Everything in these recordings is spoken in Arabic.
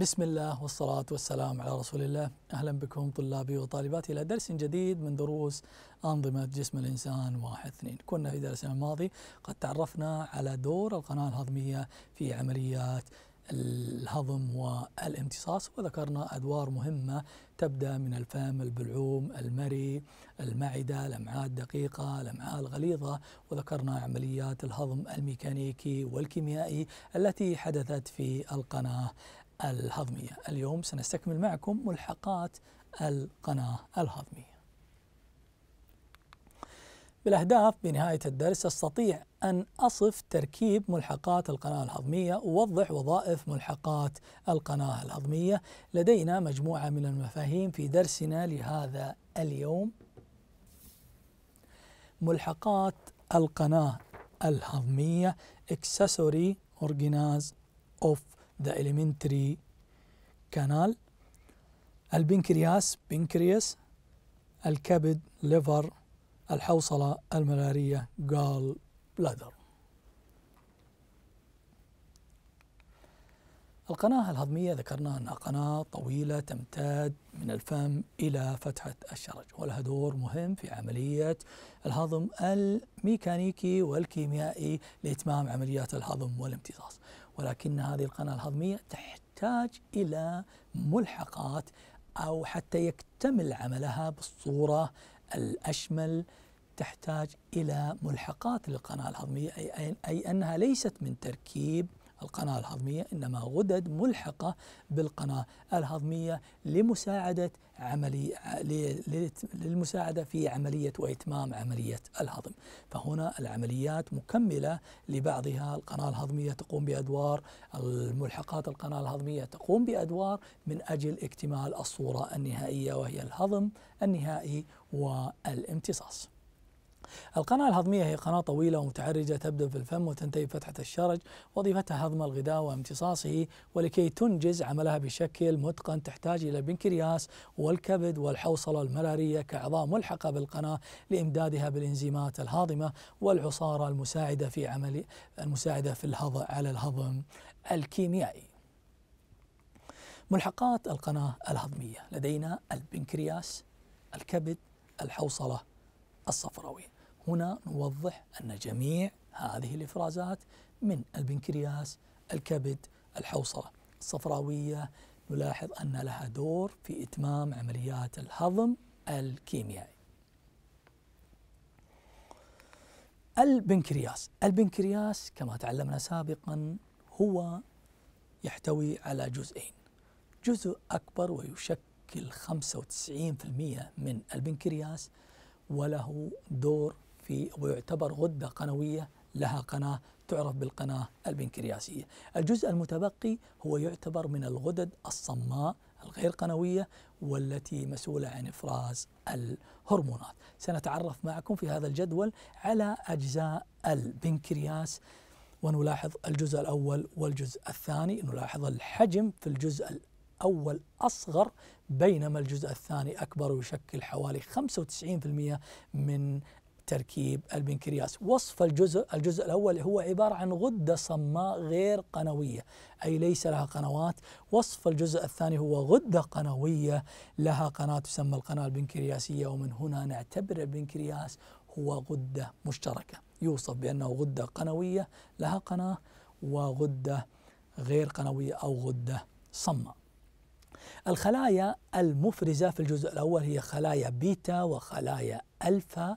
بسم الله والصلاة والسلام على رسول الله أهلا بكم طلابي وطالباتي إلى درس جديد من دروس أنظمة جسم الإنسان واحد اثنين كنا في درسنا الماضي قد تعرفنا على دور القناة الهضمية في عمليات الهضم والامتصاص وذكرنا أدوار مهمة تبدأ من الفم البلعوم المري المعدة الأمعاء الدقيقة الأمعاء الغليظة وذكرنا عمليات الهضم الميكانيكي والكيميائي التي حدثت في القناة الهضمية اليوم سنستكمل معكم ملحقات القناة الهضمية بالأهداف بنهاية الدرس أستطيع أن أصف تركيب ملحقات القناة الهضمية ووضح وظائف ملحقات القناة الهضمية لدينا مجموعة من المفاهيم في درسنا لهذا اليوم ملحقات القناة الهضمية accessory organs of the elementary canal البنكرياس بنكرياس الكبد ليفر الحوصلة الملارية جال بلادر القناة الهضمية ذكرنا أنها قناة طويلة تمتد من الفم إلى فتحة الشرج ولها دور مهم في عملية الهضم الميكانيكي والكيميائي لإتمام عمليات الهضم والامتصاص ولكن هذه القناة الهضمية تحتاج إلى ملحقات أو حتى يكتمل عملها بالصورة الأشمل تحتاج إلى ملحقات للقناة الهضمية أي, أي أنها ليست من تركيب القناة الهضمية إنما غدد ملحقة بالقناة الهضمية لمساعدة عملي للمساعدة في عملية وإتمام عملية الهضم فهنا العمليات مكملة لبعضها القناة الهضمية تقوم بأدوار الملحقات القناة الهضمية تقوم بأدوار من أجل اكتمال الصورة النهائية وهي الهضم النهائي والامتصاص القناة الهضمية هي قناة طويلة ومتعرجة تبدأ في الفم وتنتهي بفتحة الشرج وظيفتها هضم الغذاء وامتصاصه ولكي تنجز عملها بشكل متقن تحتاج إلى البنكرياس والكبد والحوصلة الملارية كأعضاء ملحقة بالقناة لإمدادها بالإنزيمات الهاضمة والعصارة المساعدة في عمل المساعدة في الهضم على الهضم الكيميائي ملحقات القناة الهضمية لدينا البنكرياس الكبد الحوصلة الصفراوية هنا نوضح أن جميع هذه الإفرازات من البنكرياس الكبد الحوصلة الصفراوية نلاحظ أن لها دور في إتمام عمليات الهضم الكيميائي البنكرياس البنكرياس كما تعلمنا سابقا هو يحتوي على جزئين جزء أكبر ويشكل 95% من البنكرياس وله دور في ويعتبر غدة قنوية لها قناة تعرف بالقناة البنكرياسية الجزء المتبقي هو يعتبر من الغدد الصماء الغير قنوية والتي مسؤولة عن إفراز الهرمونات سنتعرف معكم في هذا الجدول على أجزاء البنكرياس ونلاحظ الجزء الأول والجزء الثاني نلاحظ الحجم في الجزء الأول أصغر بينما الجزء الثاني أكبر ويشكل حوالي 95% من تركيب البنكرياس وصف الجزء الجزء الأول هو عبارة عن غدة صماء غير قنوية أي ليس لها قنوات وصف الجزء الثاني هو غدة قنوية لها قناة تسمى القناة البنكرياسية ومن هنا نعتبر البنكرياس هو غدة مشتركة يوصف بأنه غدة قنوية لها قناة وغدة غير قنوية أو غدة صماء الخلايا المفرزة في الجزء الأول هي خلايا بيتا وخلايا ألفا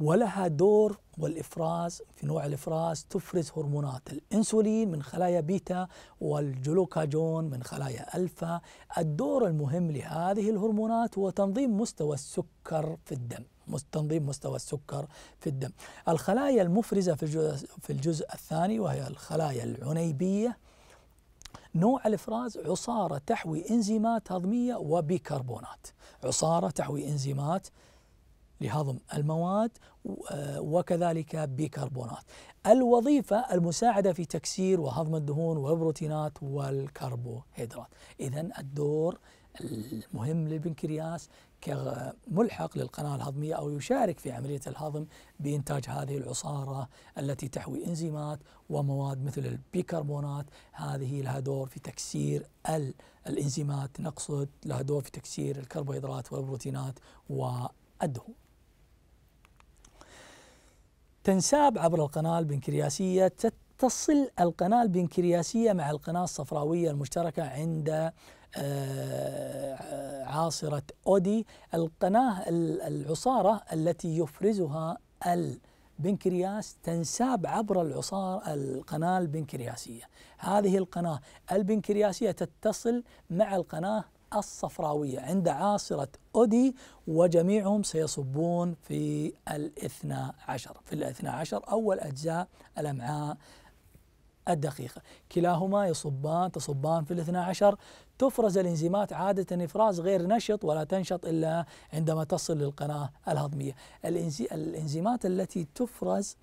ولها دور والإفراز في نوع الإفراز تفرز هرمونات الأنسولين من خلايا بيتا والجلوكاجون من خلايا ألفا الدور المهم لهذه الهرمونات هو تنظيم مستوى السكر في الدم تنظيم مستوى السكر في الدم الخلايا المفرزة في الجزء, في الجزء الثاني وهي الخلايا العنيبية نوع الافراز عصاره تحوي انزيمات هضميه وبيكربونات عصاره تحوي انزيمات لهضم المواد آه، وكذلك بيكربونات الوظيفة المساعدة في تكسير وهضم الدهون والبروتينات والكربوهيدرات إذا الدور المهم للبنكرياس كملحق للقناة الهضمية أو يشارك في عملية الهضم بإنتاج هذه العصارة التي تحوي إنزيمات ومواد مثل البيكربونات هذه لها دور في تكسير الإنزيمات نقصد لها دور في تكسير الكربوهيدرات والبروتينات والدهون تنساب عبر القناة البنكرياسية تتصل القناة البنكرياسية مع القناة الصفراوية المشتركة عند آه، آه، عاصرة أودي القناة العصارة التي يفرزها البنكرياس تنساب عبر العصار القناة البنكرياسية هذه القناة البنكرياسية تتصل مع القناة الصفراوية عند عاصرة أودي وجميعهم سيصبون في الاثنى عشر في الاثنى عشر أول أجزاء الأمعاء الدقيقة كلاهما يصبان تصبان في الاثنى عشر تفرز الانزيمات عادة إفراز غير نشط ولا تنشط إلا عندما تصل للقناة الهضمية الانزيمات التي تفرز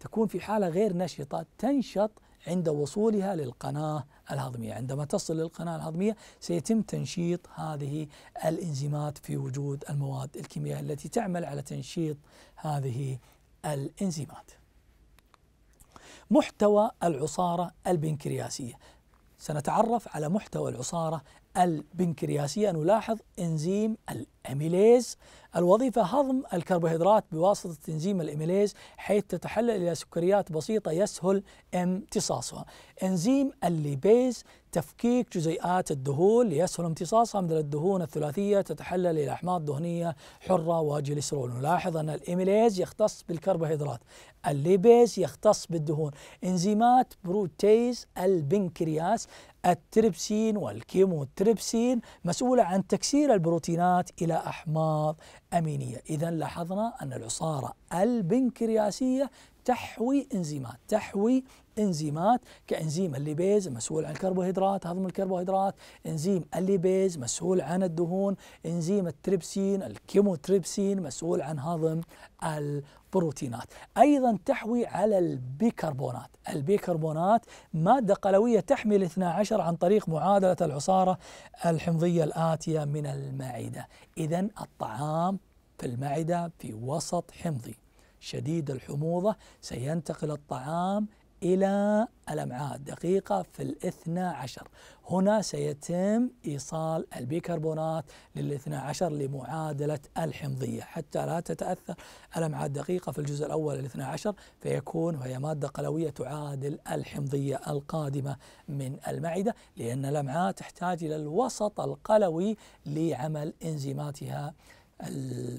تكون في حالة غير نشطة تنشط عند وصولها للقناة الهضمية عندما تصل للقناة الهضمية سيتم تنشيط هذه الإنزيمات في وجود المواد الكيميائية التي تعمل على تنشيط هذه الإنزيمات محتوى العصارة البنكرياسية سنتعرف على محتوى العصارة البنكرياسية نلاحظ إنزيم ال أميليز الوظيفة هضم الكربوهيدرات بواسطة إنزيم الأميليز حيث تتحلل إلى سكريات بسيطة يسهل امتصاصها إنزيم الليبيز تفكيك جزيئات الدهون ليسهل امتصاصها من الدهون الثلاثية تتحلل إلى أحماض دهنية حرة وجليسرول نلاحظ أن الإميليز يختص بالكربوهيدرات الليبيز يختص بالدهون إنزيمات بروتيز البنكرياس التريبسين والكيموتريبسين مسؤولة عن تكسير البروتينات إلى إلى أحماض أمينية إذا لاحظنا أن العصارة البنكرياسية تحوي إنزيمات تحوي انزيمات كانزيم الليبيز مسؤول عن الكربوهيدرات هضم الكربوهيدرات انزيم الليبيز مسؤول عن الدهون انزيم التريبسين الكيموتريبسين مسؤول عن هضم البروتينات ايضا تحوي على البيكربونات البيكربونات ماده قلويه تحمل 12 عن طريق معادله العصاره الحمضيه الاتيه من المعده اذا الطعام في المعده في وسط حمضي شديد الحموضه سينتقل الطعام إلى الأمعاء الدقيقة في الاثنى عشر هنا سيتم إيصال البيكربونات للاثنى عشر لمعادلة الحمضية حتى لا تتأثر الأمعاء الدقيقة في الجزء الأول الاثنى عشر فيكون وهي مادة قلوية تعادل الحمضية القادمة من المعدة لأن الأمعاء تحتاج إلى الوسط القلوي لعمل إنزيماتها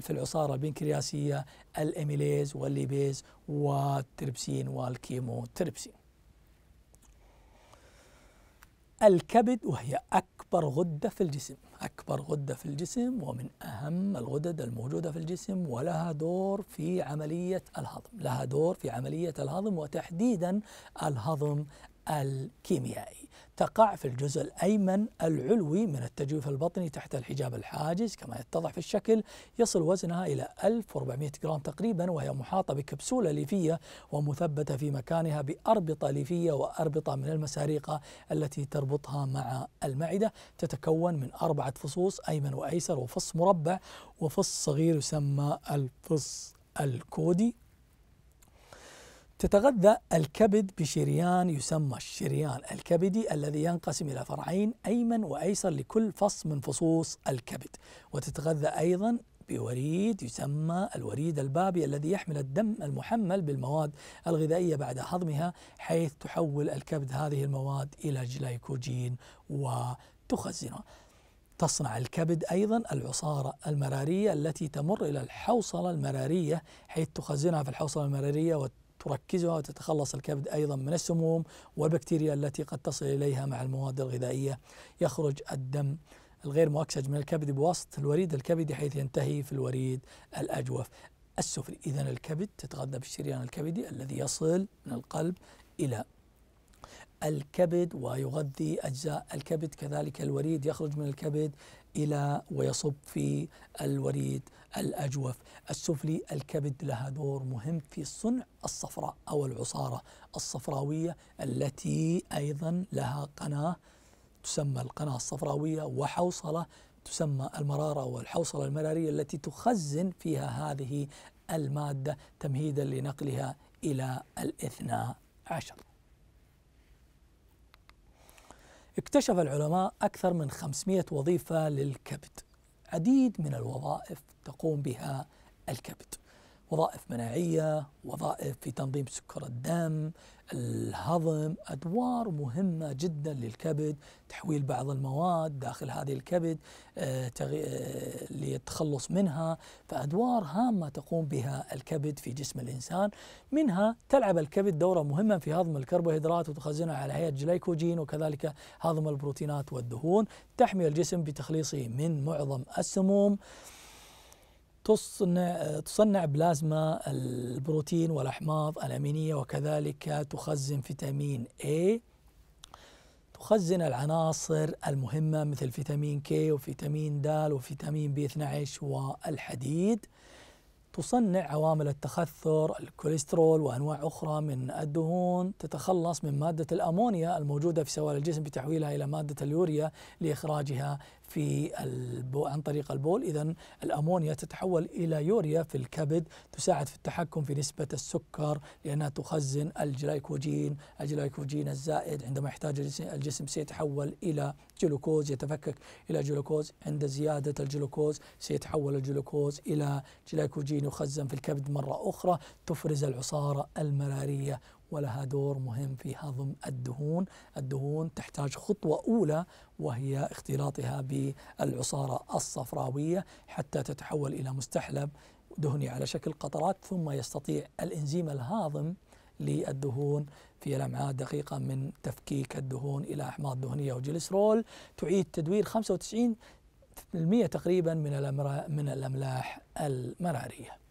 في العصارة البنكرياسية الإميليز والليبيز والتربسين والكيمو تربسين. الكبد وهي أكبر غدة في الجسم أكبر غدة في الجسم ومن أهم الغدد الموجودة في الجسم ولها دور في عملية الهضم لها دور في عملية الهضم وتحديدا الهضم الكيميائي تقع في الجزء الأيمن العلوي من التجويف البطني تحت الحجاب الحاجز كما يتضح في الشكل يصل وزنها إلى 1400 جرام تقريبا وهي محاطة بكبسولة ليفية ومثبتة في مكانها بأربطة ليفية وأربطة من المساريقة التي تربطها مع المعدة تتكون من أربعة فصوص أيمن وأيسر وفص مربع وفص صغير يسمى الفص الكودي تتغذى الكبد بشريان يسمى الشريان الكبدي الذي ينقسم إلى فرعين أيمن وأيسر لكل فص من فصوص الكبد وتتغذى أيضا بوريد يسمى الوريد البابي الذي يحمل الدم المحمل بالمواد الغذائية بعد هضمها حيث تحول الكبد هذه المواد إلى جلايكوجين وتخزنه تصنع الكبد أيضا العصارة المرارية التي تمر إلى الحوصلة المرارية حيث تخزنها في الحوصلة المرارية وتركزها وتتخلص الكبد أيضا من السموم والبكتيريا التي قد تصل إليها مع المواد الغذائية يخرج الدم الغير مؤكسج من الكبد بواسطة الوريد الكبدي حيث ينتهي في الوريد الأجوف السفلي إذا الكبد تتغذى بالشريان الكبدي الذي يصل من القلب إلى الكبد ويغذي أجزاء الكبد كذلك الوريد يخرج من الكبد إلى ويصب في الوريد الأجوف السفلي الكبد لها دور مهم في صنع الصفراء أو العصارة الصفراوية التي أيضا لها قناة تسمى القناة الصفراوية وحوصلة تسمى المرارة والحوصلة المرارية التي تخزن فيها هذه المادة تمهيدا لنقلها إلى الاثنى عشر اكتشف العلماء أكثر من 500 وظيفة للكبد عديد من الوظائف تقوم بها الكبد وظائف مناعية وظائف في تنظيم سكر الدم الهضم أدوار مهمة جدا للكبد تحويل بعض المواد داخل هذه الكبد آه، آه، للتخلص منها فأدوار هامة تقوم بها الكبد في جسم الإنسان منها تلعب الكبد دورة مهمة في هضم الكربوهيدرات وتخزنها على هيئة جليكوجين وكذلك هضم البروتينات والدهون تحمي الجسم بتخليصه من معظم السموم تصنع, تصنع بلازما البروتين والأحماض الأمينية وكذلك تخزن فيتامين A تخزن العناصر المهمة مثل فيتامين كي وفيتامين د وفيتامين بي 12 والحديد تصنع عوامل التخثر الكوليسترول وأنواع أخرى من الدهون تتخلص من مادة الأمونيا الموجودة في سوائل الجسم بتحويلها إلى مادة اليوريا لإخراجها في البو... عن طريق البول إذا الأمونيا تتحول إلى يوريا في الكبد تساعد في التحكم في نسبة السكر لأنها تخزن الجلايكوجين الجلايكوجين الزائد عندما يحتاج الجسم سيتحول إلى جلوكوز يتفكك إلى جلوكوز عند زيادة الجلوكوز سيتحول الجلوكوز إلى جلايكوجين يخزن في الكبد مرة أخرى تفرز العصارة المرارية ولها دور مهم في هضم الدهون الدهون تحتاج خطوة أولى وهي اختلاطها بالعصارة الصفراوية حتى تتحول إلى مستحلب دهني على شكل قطرات ثم يستطيع الإنزيم الهاضم للدهون في الامعاء الدقيقه من تفكيك الدهون الى احماض دهنيه وجلسرول تعيد تدوير 95% تقريبا من من الاملاح المراريه.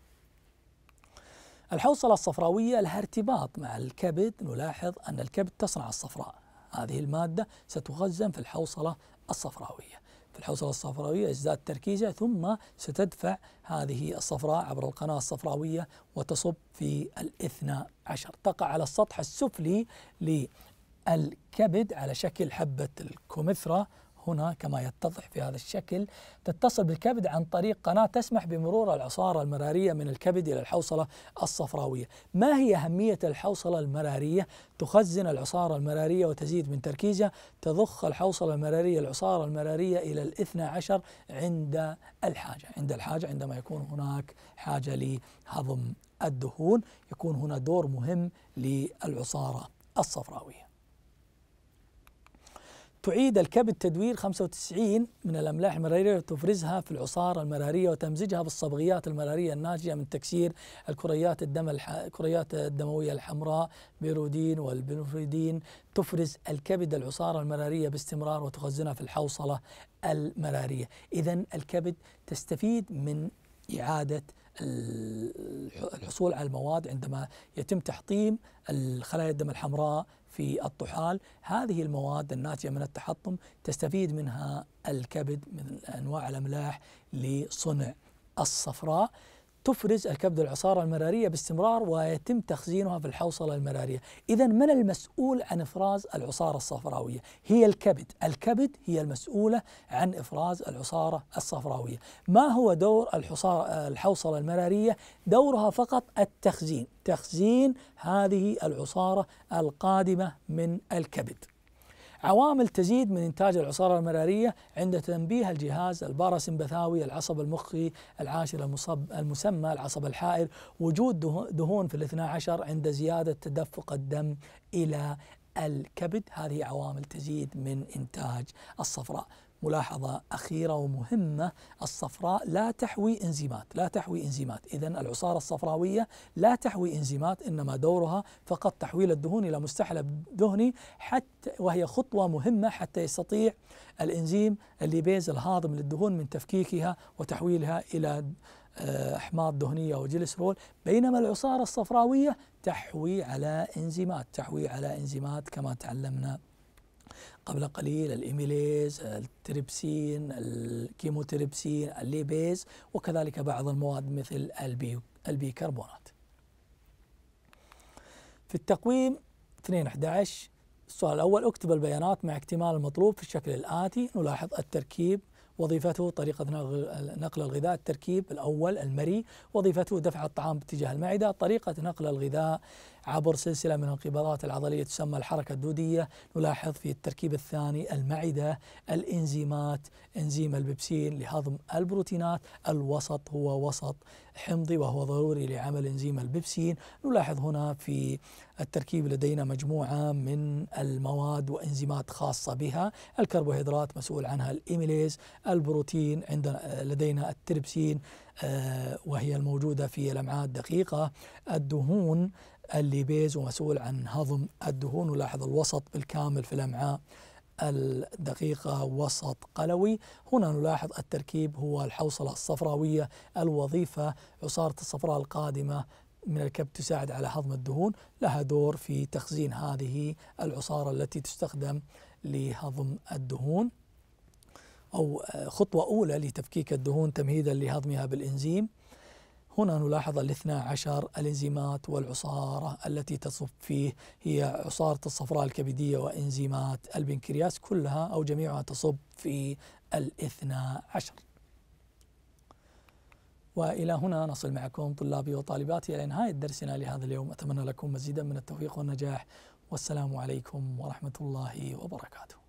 الحوصلة الصفراوية لها ارتباط مع الكبد نلاحظ أن الكبد تصنع الصفراء هذه المادة ستخزن في الحوصلة الصفراوية في الحوصلة الصفراوية يزداد تركيزها ثم ستدفع هذه الصفراء عبر القناة الصفراوية وتصب في الاثنى عشر تقع على السطح السفلي للكبد على شكل حبة الكمثرى هنا كما يتضح في هذا الشكل تتصل بالكبد عن طريق قناة تسمح بمرور العصارة المرارية من الكبد إلى الحوصلة الصفراوية ما هي أهمية الحوصلة المرارية؟ تخزن العصارة المرارية وتزيد من تركيزها تضخ الحوصلة المرارية العصارة المرارية إلى الاثنى عشر عند الحاجة عند الحاجة عندما يكون هناك حاجة لهضم الدهون يكون هنا دور مهم للعصارة الصفراوية تعيد الكبد تدوير 95 من الأملاح المرارية وتفرزها في العصارة المرارية وتمزجها بالصبغيات المرارية الناتجة من تكسير الكريات الدم الح... الكريات الدموية الحمراء بيرودين والبنفريدين تفرز الكبد العصارة المرارية باستمرار وتخزنها في الحوصلة المرارية إذا الكبد تستفيد من إعادة الحصول على المواد عندما يتم تحطيم الخلايا الدم الحمراء في الطحال هذه المواد الناتجة من التحطم تستفيد منها الكبد من أنواع الأملاح لصنع الصفراء تفرز الكبد العصارة المرارية باستمرار ويتم تخزينها في الحوصلة المرارية إذا من المسؤول عن إفراز العصارة الصفراوية؟ هي الكبد الكبد هي المسؤولة عن إفراز العصارة الصفراوية ما هو دور الحوصلة المرارية؟ دورها فقط التخزين تخزين هذه العصارة القادمة من الكبد عوامل تزيد من إنتاج العصارة المرارية عند تنبيه الجهاز الباراسمبثاوي العصب المخي العاشر المصب المسمى العصب الحائر وجود دهون في الاثنى عشر عند زيادة تدفق الدم إلى الكبد هذه عوامل تزيد من إنتاج الصفراء ملاحظة أخيرة ومهمة الصفراء لا تحوي إنزيمات لا تحوي إنزيمات إذا العصارة الصفراوية لا تحوي إنزيمات إنما دورها فقط تحويل الدهون إلى مستحلب دهني حتى وهي خطوة مهمة حتى يستطيع الإنزيم الليبيز الهاضم للدهون من تفكيكها وتحويلها إلى آه، احماض دهنيه وجلسرول بينما العصاره الصفراويه تحوي على انزيمات تحوي على انزيمات كما تعلمنا قبل قليل الإيميليز التريبسين الكيموتريبسين الليبيز وكذلك بعض المواد مثل البيكربونات في التقويم 211 السؤال الأول اكتب البيانات مع اكتمال المطلوب في الشكل الآتي نلاحظ التركيب وظيفته طريقة نقل الغذاء التركيب الأول المري وظيفته دفع الطعام باتجاه المعدة طريقة نقل الغذاء عبر سلسلة من الانقباضات العضلية تسمى الحركة الدودية نلاحظ في التركيب الثاني المعدة الإنزيمات إنزيم البيبسين لهضم البروتينات الوسط هو وسط حمضي وهو ضروري لعمل إنزيم البيبسين نلاحظ هنا في التركيب لدينا مجموعة من المواد وإنزيمات خاصة بها الكربوهيدرات مسؤول عنها الإيميليز البروتين عندنا لدينا التربسين آه، وهي الموجودة في الأمعاء الدقيقة الدهون الليبيز ومسؤول عن هضم الدهون ولاحظ الوسط بالكامل في الأمعاء الدقيقة وسط قلوي هنا نلاحظ التركيب هو الحوصلة الصفراوية الوظيفة عصارة الصفراء القادمة من الكبد تساعد على هضم الدهون لها دور في تخزين هذه العصارة التي تستخدم لهضم الدهون أو آه، خطوة أولى لتفكيك الدهون تمهيدا لهضمها بالإنزيم هنا نلاحظ الاثنا عشر الانزيمات والعصارة التي تصب فيه هي عصارة الصفراء الكبدية وإنزيمات البنكرياس كلها أو جميعها تصب في الاثنا عشر وإلى هنا نصل معكم طلابي وطالباتي إلى نهاية درسنا لهذا اليوم أتمنى لكم مزيدا من التوفيق والنجاح والسلام عليكم ورحمة الله وبركاته